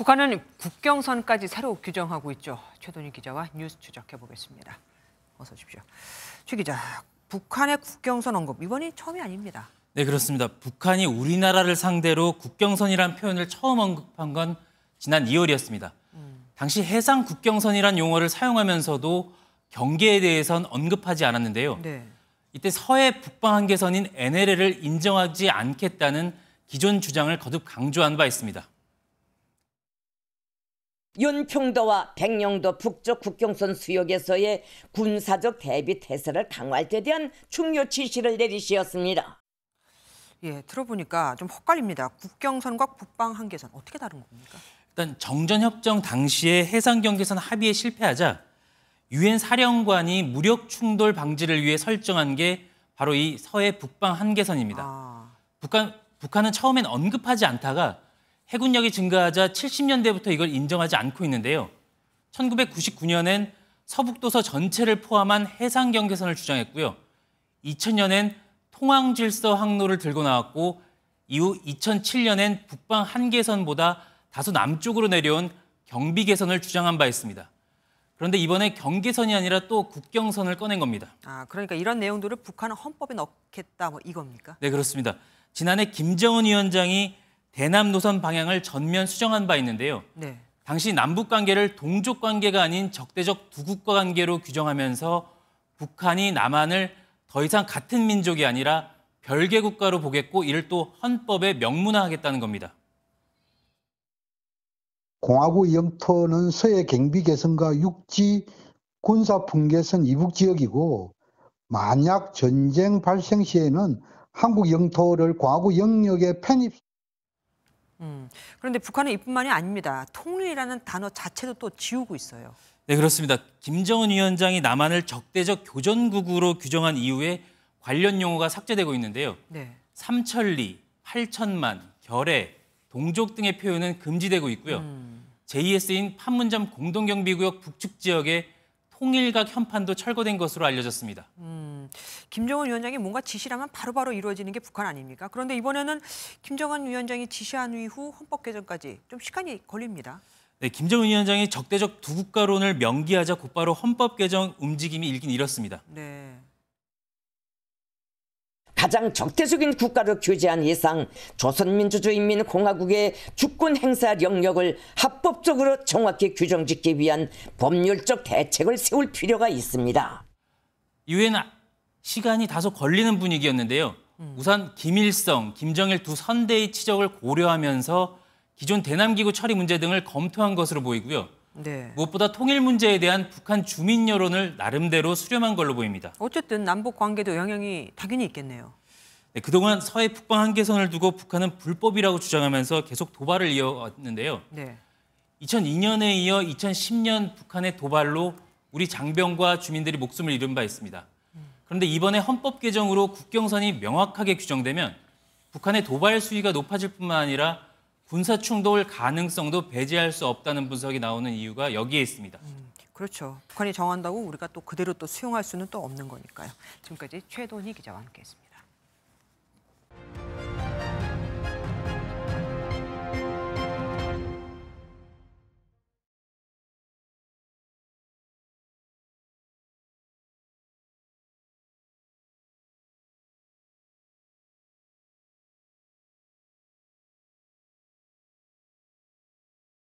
북한은 국경선까지 새로 규정하고 있죠. 최돈희 기자와 뉴스 추적해 보겠습니다. 어서 오십시오. 최 기자, 북한의 국경선 언급 이번이 처음이 아닙니다. 네 그렇습니다. 북한이 우리나라를 상대로 국경선이란 표현을 처음 언급한 건 지난 2월이었습니다. 음. 당시 해상 국경선이란 용어를 사용하면서도 경계에 대해선 언급하지 않았는데요. 네. 이때 서해 북방 한계선인 NLL을 인정하지 않겠다는 기존 주장을 거듭 강조한 바 있습니다. 윤평도와 백령도 북쪽 국경선 수역에서의 군사적 대비 태세를 강화할 때 대한 중요 지시를 내리시었습니다. 예, 들어보니까 좀 헛갈립니다. 국경선과 북방 한계선 어떻게 다른 겁니까? 일단 정전협정 당시에 해상 경계선 합의에 실패하자 유엔 사령관이 무력 충돌 방지를 위해 설정한 게 바로 이 서해 북방 한계선입니다. 아... 북한 북한은 처음엔 언급하지 않다가 해군력이 증가하자 70년대부터 이걸 인정하지 않고 있는데요. 1999년엔 서북도서 전체를 포함한 해상 경계선을 주장했고요. 2000년엔 통항 질서 항로를 들고 나왔고 이후 2007년엔 북방 한계선보다 다소 남쪽으로 내려온 경비 개선을 주장한 바 있습니다. 그런데 이번에 경계선이 아니라 또 국경선을 꺼낸 겁니다. 아, 그러니까 이런 내용들을 북한은 헌법에 넣겠다 뭐 이겁니까? 네, 그렇습니다. 지난해 김정은 위원장이 대남 노선 방향을 전면 수정한 바 있는데요. 네. 당시 남북 관계를 동족 관계가 아닌 적대적 두 국가 관계로 규정하면서 북한이 남한을 더 이상 같은 민족이 아니라 별개 국가로 보겠고 이를 또 헌법에 명문화하겠다는 겁니다. 공화국 영토는 서해 경비 개선과 육지 군사 분계선 이북 지역이고 만약 전쟁 발생 시에는 한국 영토를 공화국 영역에 편입 음, 그런데 북한은 이뿐만이 아닙니다. 통일이라는 단어 자체도 또 지우고 있어요. 네, 그렇습니다. 김정은 위원장이 남한을 적대적 교전국으로 규정한 이후에 관련 용어가 삭제되고 있는데요. 네. 삼천리, 팔천만, 결해, 동족 등의 표현은 금지되고 있고요. 음. JS인 판문점 공동경비구역 북측 지역의 통일각 현판도 철거된 것으로 알려졌습니다. 음. 김정은 위원장이 뭔가 지시라면 바로바로 이루어지는 게 북한 아닙니까? 그런데 이번에는 김정은 위원장이 지시한 이후 헌법 개정까지 좀 시간이 걸립니다. 네, 김정은 위원장이 적대적 두 국가론을 명기하자 곧바로 헌법 개정 움직임이 일긴 이렇습니다. 네. 가장 적대적인 국가를 규제한 예상 조선민주주의인민공화국의 주권 행사 영역을 합법적으로 정확히 규정짓기 위한 법률적 대책을 세울 필요가 있습니다. 유엔 시간이 다소 걸리는 분위기였는데요. 음. 우선 김일성, 김정일 두 선대의 치적을 고려하면서 기존 대남기구 처리 문제 등을 검토한 것으로 보이고요. 네. 무엇보다 통일 문제에 대한 북한 주민 여론을 나름대로 수렴한 걸로 보입니다. 어쨌든 남북 관계도 영향이 당연히 있겠네요. 네, 그동안 서해 북방 한계선을 두고 북한은 불법이라고 주장하면서 계속 도발을 이어왔는데요. 네. 2002년에 이어 2010년 북한의 도발로 우리 장병과 주민들이 목숨을 잃은 바 있습니다. 그런데 이번에 헌법 개정으로 국경선이 명확하게 규정되면 북한의 도발 수위가 높아질 뿐만 아니라 군사 충돌 가능성도 배제할 수 없다는 분석이 나오는 이유가 여기에 있습니다. 음, 그렇죠. 북한이 정한다고 우리가 또 그대로 또 수용할 수는 또 없는 거니까요. 지금까지 최돈희 기자와 함께했습니다.